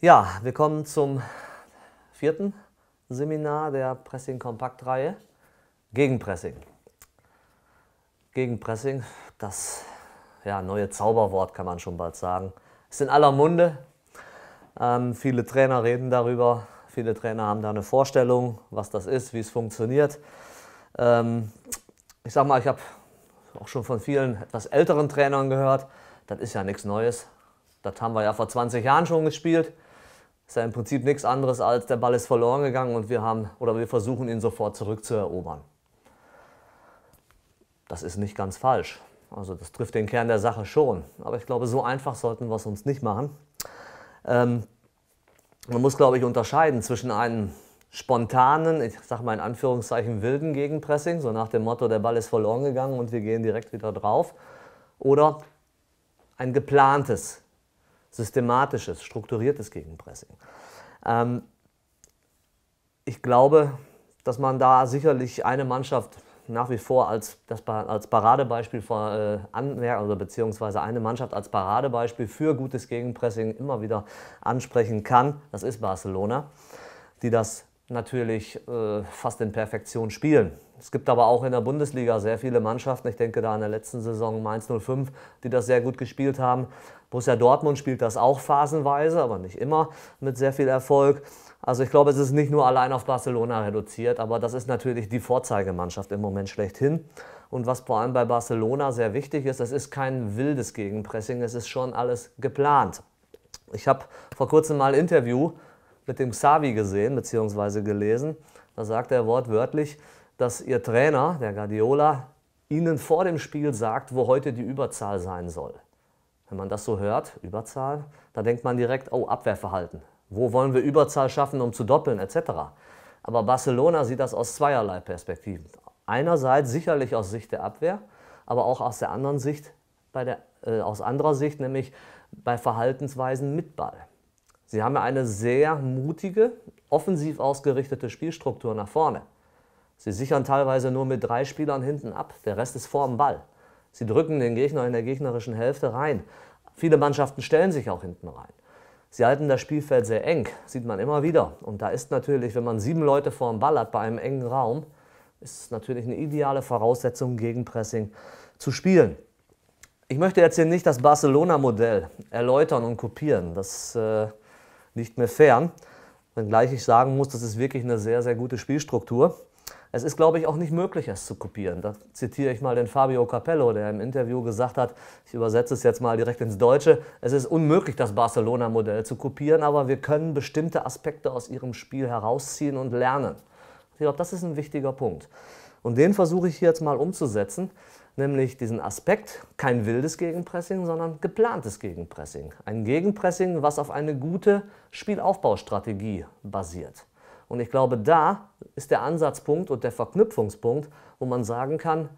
Ja, wir kommen zum vierten Seminar der Pressing-Kompakt-Reihe. Gegenpressing. Gegenpressing, das ja, neue Zauberwort kann man schon bald sagen. Ist in aller Munde. Ähm, viele Trainer reden darüber. Viele Trainer haben da eine Vorstellung, was das ist, wie es funktioniert. Ähm, ich sag mal, ich habe auch schon von vielen etwas älteren Trainern gehört, das ist ja nichts Neues. Das haben wir ja vor 20 Jahren schon gespielt. Ist ja im Prinzip nichts anderes als der Ball ist verloren gegangen und wir haben oder wir versuchen ihn sofort zurückzuerobern. Das ist nicht ganz falsch. Also das trifft den Kern der Sache schon. Aber ich glaube, so einfach sollten wir es uns nicht machen. Ähm, man muss, glaube ich, unterscheiden zwischen einem spontanen, ich sage mal in Anführungszeichen wilden Gegenpressing, so nach dem Motto, der Ball ist verloren gegangen und wir gehen direkt wieder drauf, oder ein geplantes systematisches, strukturiertes Gegenpressing. Ähm, ich glaube, dass man da sicherlich eine Mannschaft nach wie vor als, das, als Paradebeispiel äh, anmerken oder beziehungsweise eine Mannschaft als Paradebeispiel für gutes Gegenpressing immer wieder ansprechen kann. Das ist Barcelona, die das natürlich äh, fast in Perfektion spielen. Es gibt aber auch in der Bundesliga sehr viele Mannschaften, ich denke da in der letzten Saison Mainz 05, die das sehr gut gespielt haben. Borussia Dortmund spielt das auch phasenweise, aber nicht immer mit sehr viel Erfolg. Also ich glaube, es ist nicht nur allein auf Barcelona reduziert, aber das ist natürlich die Vorzeigemannschaft im Moment schlechthin. Und was vor allem bei Barcelona sehr wichtig ist, es ist kein wildes Gegenpressing, es ist schon alles geplant. Ich habe vor kurzem mal ein Interview mit dem Xavi gesehen bzw. gelesen. Da sagt er wortwörtlich, dass ihr Trainer, der Guardiola, ihnen vor dem Spiel sagt, wo heute die Überzahl sein soll. Wenn man das so hört, Überzahl, da denkt man direkt, oh, Abwehrverhalten. Wo wollen wir Überzahl schaffen, um zu doppeln, etc. Aber Barcelona sieht das aus zweierlei Perspektiven. Einerseits sicherlich aus Sicht der Abwehr, aber auch aus der anderen Sicht, bei der, äh, aus anderer Sicht, nämlich bei Verhaltensweisen mit Ball. Sie haben eine sehr mutige, offensiv ausgerichtete Spielstruktur nach vorne. Sie sichern teilweise nur mit drei Spielern hinten ab, der Rest ist vorm Ball. Sie drücken den Gegner in der gegnerischen Hälfte rein. Viele Mannschaften stellen sich auch hinten rein. Sie halten das Spielfeld sehr eng, sieht man immer wieder. Und da ist natürlich, wenn man sieben Leute vor dem Ball hat bei einem engen Raum, ist es natürlich eine ideale Voraussetzung, gegen Pressing zu spielen. Ich möchte jetzt hier nicht das Barcelona-Modell erläutern und kopieren. Das äh, nicht mehr fern. Wenngleich ich sagen muss, das ist wirklich eine sehr, sehr gute Spielstruktur. Es ist, glaube ich, auch nicht möglich, es zu kopieren. Da zitiere ich mal den Fabio Capello, der im Interview gesagt hat, ich übersetze es jetzt mal direkt ins Deutsche, es ist unmöglich, das Barcelona-Modell zu kopieren, aber wir können bestimmte Aspekte aus ihrem Spiel herausziehen und lernen. Ich glaube, das ist ein wichtiger Punkt. Und den versuche ich hier jetzt mal umzusetzen, nämlich diesen Aspekt, kein wildes Gegenpressing, sondern geplantes Gegenpressing. Ein Gegenpressing, was auf eine gute Spielaufbaustrategie basiert. Und ich glaube, da ist der Ansatzpunkt und der Verknüpfungspunkt, wo man sagen kann,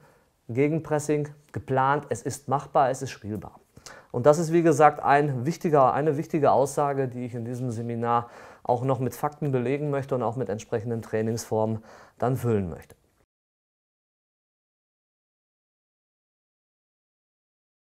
Gegenpressing geplant, es ist machbar, es ist spielbar. Und das ist, wie gesagt, ein wichtiger, eine wichtige Aussage, die ich in diesem Seminar auch noch mit Fakten belegen möchte und auch mit entsprechenden Trainingsformen dann füllen möchte.